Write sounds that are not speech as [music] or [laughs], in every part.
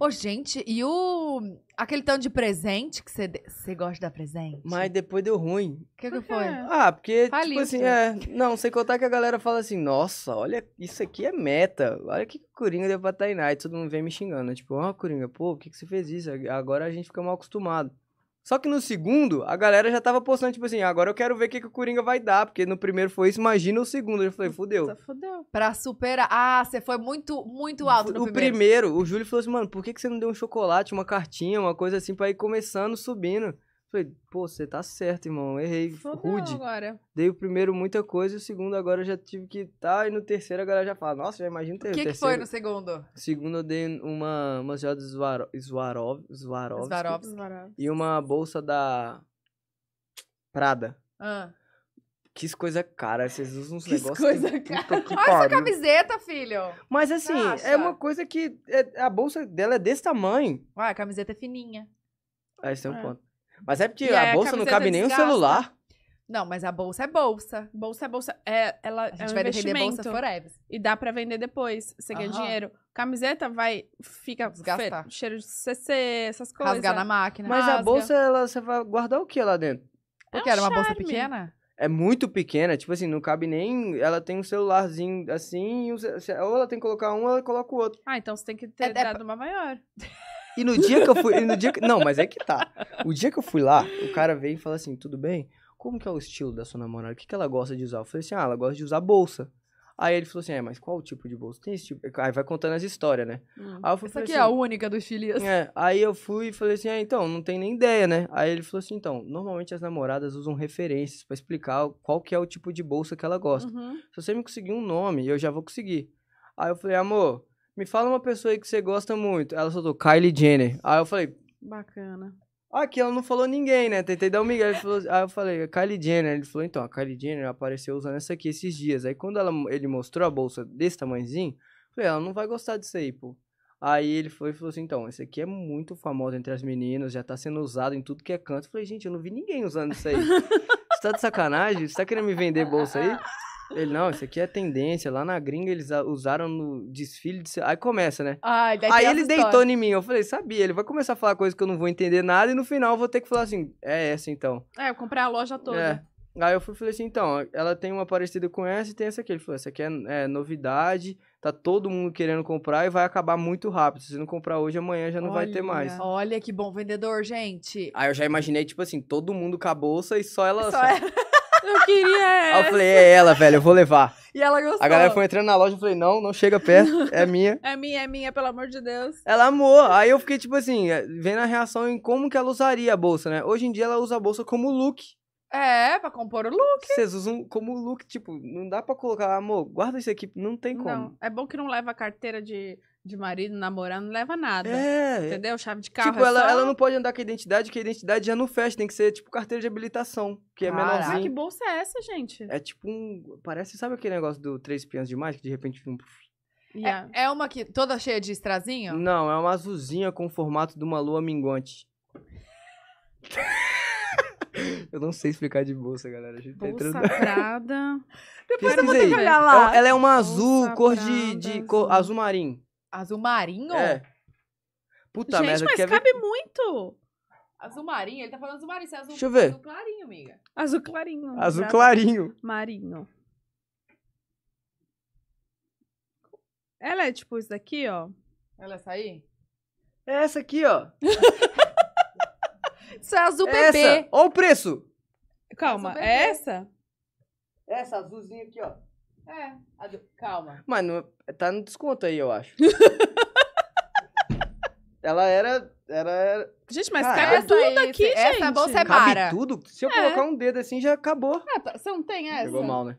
Ô, oh, gente, e o. Aquele tanto de presente que você. Você gosta de dar presente? Mas depois deu ruim. O que, que foi? Ah, porque, tipo assim, é. Não, sem contar que a galera fala assim: nossa, olha, isso aqui é meta. Olha que Coringa deu pra Tainá. E todo mundo vem me xingando. Né, tipo, ó, oh, Coringa, pô, por que, que você fez isso? Agora a gente fica mal acostumado. Só que no segundo, a galera já tava postando, tipo assim, agora eu quero ver o que, que o Coringa vai dar, porque no primeiro foi isso, imagina o segundo. Eu falei, fudeu. Tá fudeu. Pra superar. Ah, você foi muito, muito alto no o primeiro. primeiro. O Júlio falou assim, mano, por que, que você não deu um chocolate, uma cartinha, uma coisa assim, pra ir começando, subindo? Falei, pô, você tá certo, irmão. Errei. Fodeu rude. Agora. Dei o primeiro muita coisa, o segundo agora eu já tive que tá. E no terceiro a galera já fala, nossa, já imagino ter. O que, terceiro, que foi no segundo? Segundo eu dei uma, uma senhora de Zwaro, Zwarov, Zwarov, Zwarov, E uma bolsa da Prada. Ah. Que coisa cara, vocês usam uns que negócios. Coisa que coisa cara. Que Olha essa camiseta, filho. Mas assim, Nossa. é uma coisa que. É, a bolsa dela é desse tamanho. Uai, a camiseta é fininha. Ah, esse é um é. ponto. Mas é porque E a a bolsa não cabe nem o celular. Não, mas a bolsa é bolsa. Bolsa é bolsa. É, ela A gente é um vai defender bolsa forever. E dá pra vender depois. Você ganha dinheiro. Camiseta vai. Fica. Desgastar. fe- Cheiro de CC, essas coisas. Rasgar na máquina. Mas a bolsa, ela, você vai guardar o que lá dentro? É porque era uma bolsa pequena? É muito pequena, tipo assim, não cabe nem. Ela tem um celularzinho assim, ou ela tem que colocar um, ou ela coloca o outro. Ah, então você tem que é, ter É- é- dado uma maior. [laughs] E no dia que eu fui. No dia que, não, mas é que tá. O dia que eu fui lá, o cara veio e falou assim: tudo bem? Como que é o estilo da sua namorada? O que, que ela gosta de usar? Eu falei assim: ah, ela gosta de usar bolsa. Aí ele falou assim: é, mas qual o tipo de bolsa? Tem esse tipo. Aí vai contando as histórias, né? Hum, aí eu fui, Essa aqui é assim, é a única do filhos. É, aí eu fui e falei assim: ah, então, não tem nem ideia, né? Aí ele falou assim: então, normalmente as namoradas usam referências para explicar qual que é o tipo de bolsa que ela gosta. Uhum. Se você me conseguir um nome, eu já vou conseguir. Aí eu falei: amor, me fala uma pessoa aí que você gosta muito. Ela soltou Kylie Jenner. Aí eu falei, bacana. Aqui ela não falou ninguém, né? Tentei dar um migué. aí eu falei, Kylie Jenner. Ele falou, então, a Kylie Jenner apareceu usando essa aqui esses dias. Aí quando ela, ele mostrou a bolsa desse tamanhozinho, eu falei, ela não vai gostar disso aí, pô. Aí ele foi e falou assim, então, esse aqui é muito famoso entre as meninas, já tá sendo usado em tudo que é canto. Eu falei, gente, eu não vi ninguém usando isso aí. [laughs] Você tá de sacanagem? Você tá querendo me vender bolsa aí? Ele, não, isso aqui é tendência. Lá na gringa eles usaram no desfile. De... Aí começa, né? Ai, aí ele deitou em mim. Eu falei, sabia, ele vai começar a falar coisas que eu não vou entender nada e no final eu vou ter que falar assim: é essa então. É, eu comprei a loja toda. É. Aí eu fui, falei assim, então, ela tem uma parecida com essa e tem essa aqui. Ele falou, essa aqui é, é, novidade, tá todo mundo querendo comprar e vai acabar muito rápido. Se não comprar hoje, amanhã já não olha, vai ter mais. Olha que bom vendedor, gente. Aí eu já imaginei, tipo assim, todo mundo com a bolsa e só ela... Só só... Assim. Ela... Eu queria essa. [laughs] Aí eu falei, é ela, velho, eu vou levar. E ela gostou. A galera foi entrando na loja, eu falei, não, não chega perto, é [laughs] minha. É minha, é minha, pelo amor de Deus. Ela amou. Aí eu fiquei, tipo assim, eh, vendo a reação em como que ela usaria a bolsa, né? Hoje em dia ela usa a bolsa como look. É, pra compor o look. Vocês usam como look, tipo, não dá pra colocar, amor, guarda isso aqui, não tem como. Não, é bom que não leva a carteira de de marido, namorando, não leva nada. É, é. Entendeu? Chave de carro. Tipo, é ela, só... ela não pode andar com a identidade, que a identidade já não fecha. Tem que ser, tipo, carteira de habilitação, que é menor. Ah, que bolsa é essa, gente? É tipo um... Parece, sabe aquele negócio do Três Pianos Demais, que de repente... Um... É, yeah. É, é uma que toda cheia de estrazinho? Não, é uma azulzinha com o formato de uma lua minguante. [laughs] Eu não sei explicar de bolsa, galera. A gente tá bolsa tá entrando... [laughs] Depois Pesquisa eu vou ter que olhar lá. Ela, ela é uma azul, bolsa cor de, de cor, azul marinho. Azul marinho? É. Puta Gente, merda. mas cabe ver... muito. Azul marinho? Ele tá falando azul marinho. Isso é azul, Deixa eu ver. azul clarinho, amiga. Azul clarinho. Azul clarinho. Marinho. Ela é tipo isso daqui, ó. Ela é essa aí? É essa aqui, ó. [laughs] isso é azul é bebê. Essa. Olha o preço. Calma, é essa? É essa azulzinha aqui, ó. É, do... calma. Mano, tá no desconto aí, eu acho. [laughs] ela era, era, Gente, mas Cara, cabe tudo aí, aqui, essa gente. Essa bolsa é cabe bara. tudo? Se eu é. colocar um dedo assim, já acabou. É, você não tem essa? Pegou mal, né?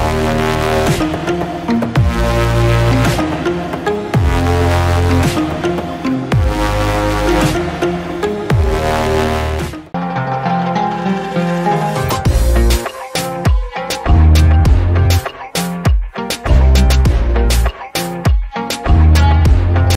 Thank you.